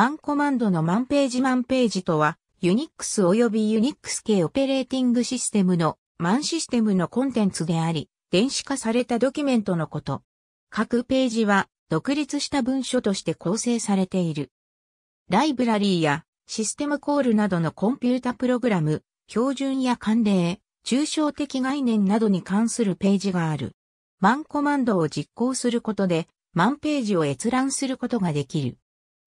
マンコマンドのマンページマンページとは、ユニックス及びユニックス系オペレーティングシステムのマンシステムのコンテンツであり、電子化されたドキュメントのこと。各ページは独立した文書として構成されている。ライブラリーやシステムコールなどのコンピュータプログラム、標準や慣例、抽象的概念などに関するページがある。マンコマンドを実行することで、マンページを閲覧することができる。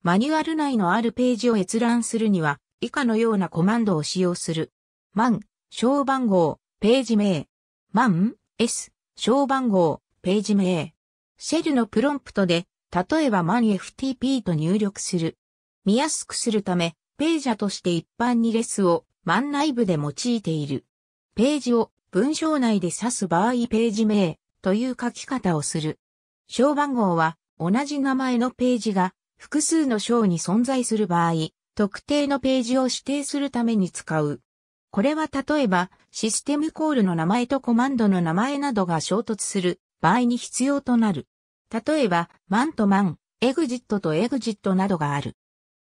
マニュアル内のあるページを閲覧するには、以下のようなコマンドを使用する。マン、小番号、ページ名。マン、s、小番号、ページ名。シェルのプロンプトで、例えばマン f t p と入力する。見やすくするため、ページャとして一般にレスをマン内部で用いている。ページを文章内で指す場合ページ名という書き方をする。小番号は同じ名前のページが複数の章に存在する場合、特定のページを指定するために使う。これは例えば、システムコールの名前とコマンドの名前などが衝突する場合に必要となる。例えば、マンとマン、エグジットとエグジットなどがある。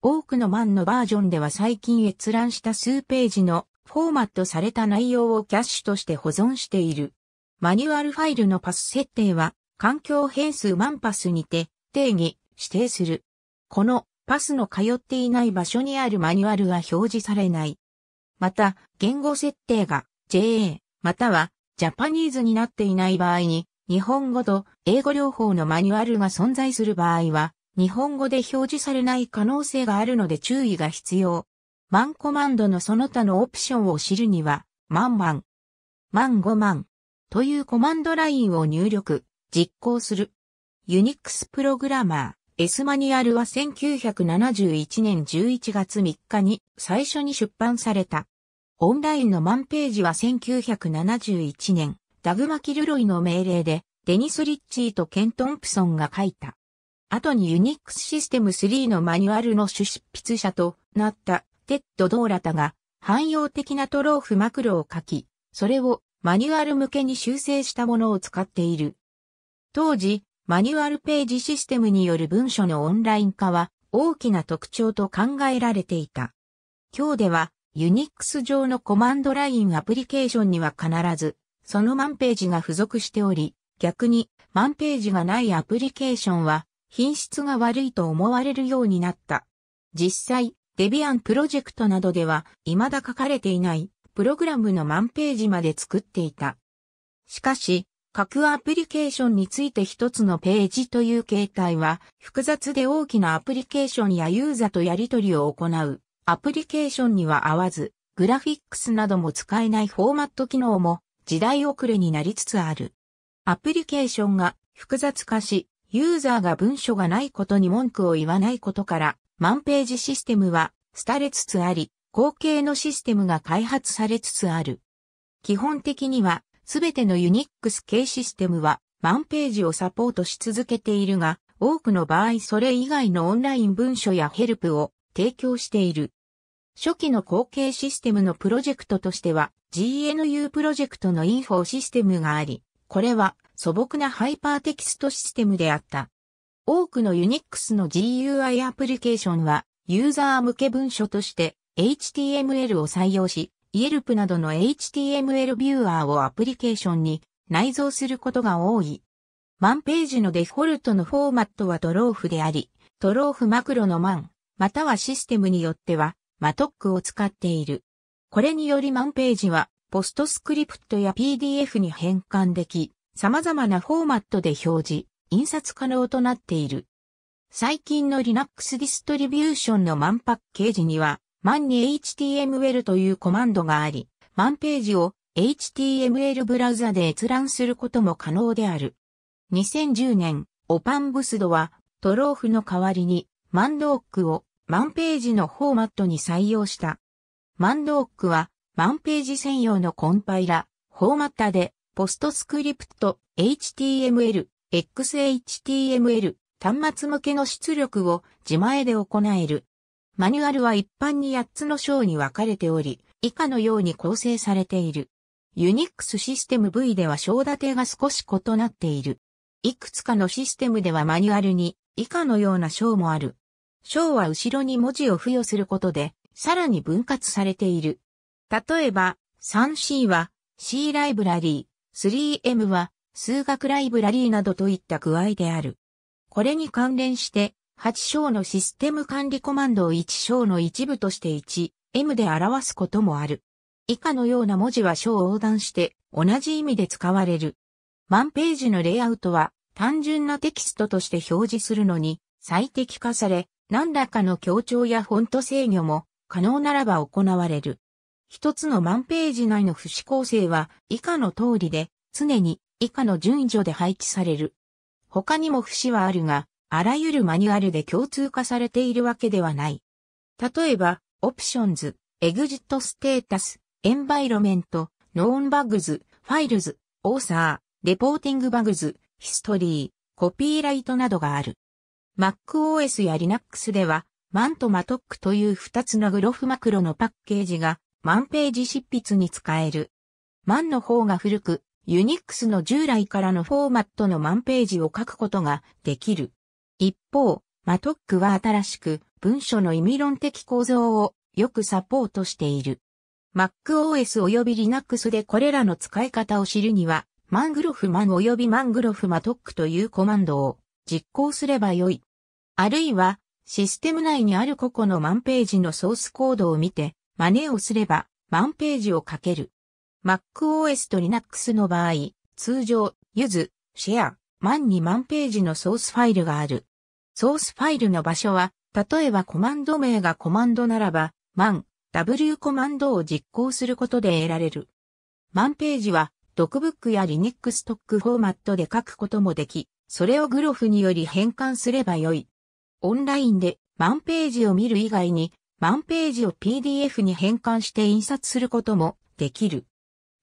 多くのマンのバージョンでは最近閲覧した数ページのフォーマットされた内容をキャッシュとして保存している。マニュアルファイルのパス設定は、環境変数マンパスにて定義、指定する。このパスの通っていない場所にあるマニュアルは表示されない。また、言語設定が JA またはジャパニーズになっていない場合に、日本語と英語両方のマニュアルが存在する場合は、日本語で表示されない可能性があるので注意が必要。マンコマンドのその他のオプションを知るには、マンマン、マンゴマンというコマンドラインを入力、実行する。ユニックスプログラマー。エスマニュアルは1971年11月3日に最初に出版された。オンラインの満ページは1971年、ダグマ・キルロイの命令で、デニス・リッチーとケン・トンプソンが書いた。後にユニックスシステム3のマニュアルの主執筆者となったテッド・ドーラタが汎用的なトローフマクロを書き、それをマニュアル向けに修正したものを使っている。当時、マニュアルページシステムによる文書のオンライン化は大きな特徴と考えられていた。今日では Unix 上のコマンドラインアプリケーションには必ずその万ページが付属しており、逆に万ページがないアプリケーションは品質が悪いと思われるようになった。実際、デビアンプロジェクトなどでは未だ書かれていないプログラムの万ページまで作っていた。しかし、各アプリケーションについて一つのページという形態は、複雑で大きなアプリケーションやユーザとやり取りを行う、アプリケーションには合わず、グラフィックスなども使えないフォーマット機能も時代遅れになりつつある。アプリケーションが複雑化し、ユーザーが文書がないことに文句を言わないことから、万ページシステムは廃れつつあり、後継のシステムが開発されつつある。基本的にはすべてのユニックス系システムはンページをサポートし続けているが、多くの場合それ以外のオンライン文書やヘルプを提供している。初期の後継システムのプロジェクトとしては GNU プロジェクトのインフォシステムがあり、これは素朴なハイパーテキストシステムであった。多くの Unix の GUI アプリケーションはユーザー向け文書として HTML を採用し、Yelp などの HTML ビューアーをアプリケーションに内蔵することが多い。マンページのデフォルトのフォーマットはドローフであり、ドローフマクロのマン、またはシステムによっては、マトックを使っている。これによりマンページは、ポストスクリプトや PDF に変換でき、様々なフォーマットで表示、印刷可能となっている。最近の Linux ディストリビューションのマンパッケージには、万に HTML というコマンドがあり、万ページを HTML ブラウザで閲覧することも可能である。2010年、オパンブスドは、トローフの代わりに、マンドークをマンページのフォーマットに採用した。マンドークは、マンページ専用のコンパイラ、フォーマッタで、ポストスクリプト、HTML、XHTML、端末向けの出力を自前で行える。マニュアルは一般に8つの章に分かれており、以下のように構成されている。ユニックスシステム V では章立てが少し異なっている。いくつかのシステムではマニュアルに以下のような章もある。章は後ろに文字を付与することで、さらに分割されている。例えば、3C は C ライブラリー、3M は数学ライブラリーなどといった具合である。これに関連して8章のシステム管理コマンドを1章の一部として 1M で表すこともある。以下のような文字は章を横断して同じ意味で使われる。万ページのレイアウトは単純なテキストとして表示するのに最適化され、何らかの強調やフォント制御も可能ならば行われる。一つの万ページ内の不死構成は以下の通りで常に以下の順序で配置される。他にも節はあるが、あらゆるマニュアルで共通化されているわけではない。例えば、オプションズ、エグジットステータス、エンバイロメント、ノーンバグズ、ファイルズ、オーサー、レポーティングバグズ、ヒストリー、コピーライトなどがある。MacOS や Linux では、マントマトックという2つのグロフマクロのパッケージが、マンページ執筆に使える。マンの方が古く、ユニックスの従来からのフォーマットのマンページを書くことができる。一方、マトックは新しく文書の意味論的構造をよくサポートしている。MacOS 及び Linux でこれらの使い方を知るには、マングロフマン及びマングロフマトックというコマンドを実行すればよい。あるいは、システム内にある個々のマンページのソースコードを見て、真似をすれば、マンページを書ける。MacOS と Linux の場合、通常、ゆず、シェア、マンにマンページのソースファイルがある。ソースファイルの場所は、例えばコマンド名がコマンドならば、man、w コマンドを実行することで得られる。man ページは、ドクブックやリニックストックフォーマットで書くこともでき、それをグロフにより変換すればよい。オンラインで、man ページを見る以外に、man ページを PDF に変換して印刷することもできる。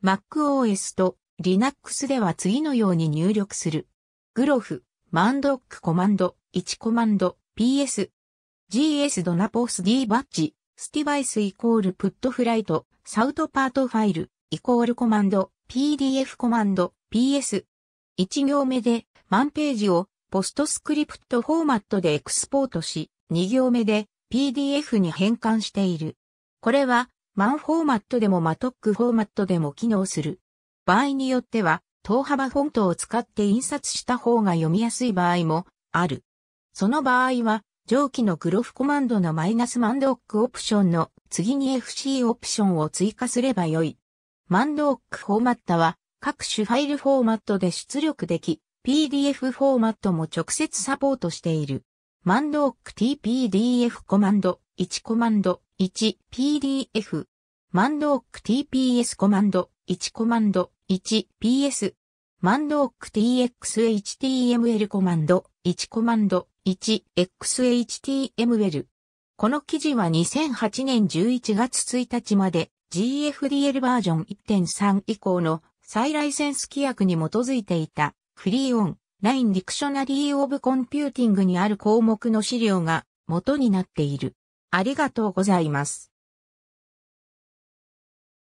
MacOS と Linux では次のように入力する。グロフ、マンドックコマンド、1コマンド PS GS ドナポス D バッジスティバイスイコールプットフライトサウトパートファイルイコールコマンド PDF コマンド PS1 行目でンページをポストスクリプトフォーマットでエクスポートし2行目で PDF に変換している。これはマンフォーマットでもマトックフォーマットでも機能する。場合によっては、等幅フォントを使って印刷した方が読みやすい場合もある。その場合は、上記のグロフコマンドのマイナスマンドックオプションの次に FC オプションを追加すればよい。マンドックフォーマットは各種ファイルフォーマットで出力でき、PDF フォーマットも直接サポートしている。マンドック tpdf コマンド1コマンド 1pdf マンドック tps コマンド1コマンド 1ps マンドック txhtml コマンド1コマンド 1xhtml。この記事は2008年11月1日まで GFDL バージョン1.3以降の再ライセンス規約に基づいていたフリーオンラインディクショナリーオブコンピューティングにある項目の資料が元になっている。ありがとうございます。